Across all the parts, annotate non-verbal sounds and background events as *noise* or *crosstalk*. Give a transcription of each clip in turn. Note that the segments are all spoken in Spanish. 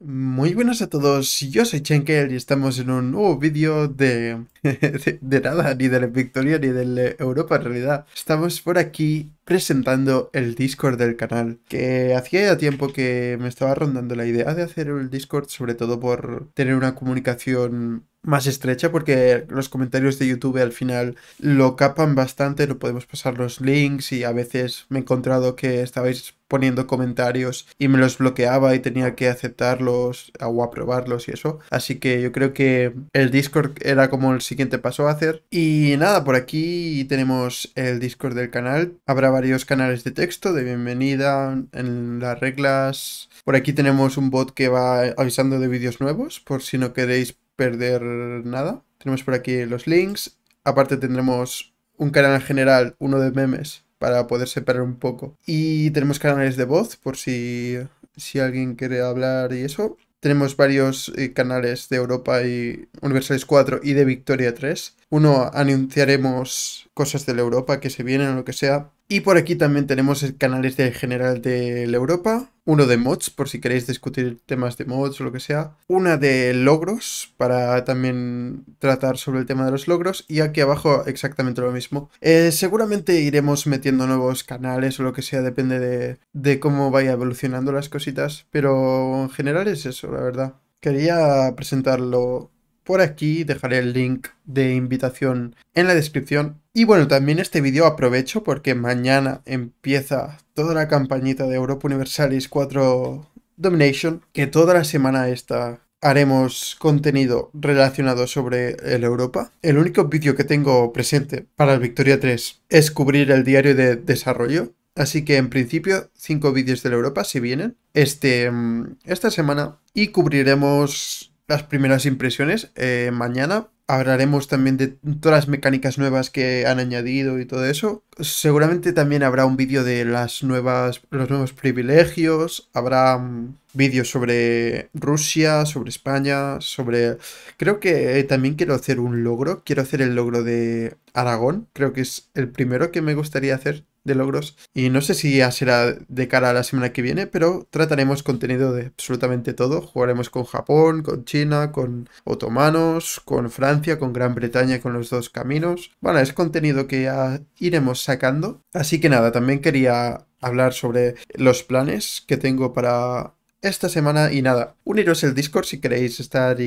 Muy buenas a todos, yo soy Chenkel y estamos en un nuevo vídeo de, *laughs* de, nada, ni del Victoria ni del Europa en realidad. Estamos por aquí presentando el Discord del canal, que hacía ya tiempo que me estaba rondando la idea de hacer el Discord, sobre todo por tener una comunicación más estrecha porque los comentarios de YouTube al final lo capan bastante, no podemos pasar los links y a veces me he encontrado que estabais poniendo comentarios y me los bloqueaba y tenía que aceptarlos o aprobarlos y eso. Así que yo creo que el Discord era como el siguiente paso a hacer. Y nada, por aquí tenemos el Discord del canal. Habrá varios canales de texto de bienvenida en las reglas. Por aquí tenemos un bot que va avisando de vídeos nuevos por si no queréis perder nada. Tenemos por aquí los links. Aparte tendremos un canal general, uno de memes para poder separar un poco. Y tenemos canales de voz por si, si alguien quiere hablar y eso. Tenemos varios eh, canales de Europa y Universales 4 y de Victoria 3 uno anunciaremos cosas de la Europa que se vienen o lo que sea. Y por aquí también tenemos canales de general de la Europa, uno de mods por si queréis discutir temas de mods o lo que sea, una de logros para también tratar sobre el tema de los logros y aquí abajo exactamente lo mismo. Eh, seguramente iremos metiendo nuevos canales o lo que sea, depende de, de cómo vaya evolucionando las cositas, pero en general es eso, la verdad. Quería presentarlo por aquí, dejaré el link de invitación en la descripción. Y bueno, también este vídeo aprovecho porque mañana empieza toda la campañita de Europa Universalis 4 Domination, que toda la semana esta haremos contenido relacionado sobre el Europa. El único vídeo que tengo presente para el Victoria 3 es cubrir el diario de desarrollo. Así que en principio, cinco vídeos de Europa si vienen este, mm, esta semana y cubriremos las primeras impresiones. Eh, mañana hablaremos también de todas las mecánicas nuevas que han añadido y todo eso. Seguramente también habrá un vídeo de las nuevas, los nuevos privilegios, habrá mm, vídeos sobre Rusia, sobre España, sobre... Creo que eh, también quiero hacer un logro, quiero hacer el logro de Aragón, creo que es el primero que me gustaría hacer logros. Y no sé si ya será de cara a la semana que viene, pero trataremos contenido de absolutamente todo. Jugaremos con Japón, con China, con otomanos, con Francia, con Gran Bretaña, con los dos caminos. Bueno, es contenido que ya iremos sacando. Así que nada, también quería hablar sobre los planes que tengo para esta semana y nada, uniros el Discord si queréis estar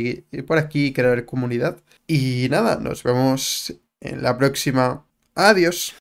por aquí y crear comunidad. Y nada, nos vemos en la próxima. Adiós.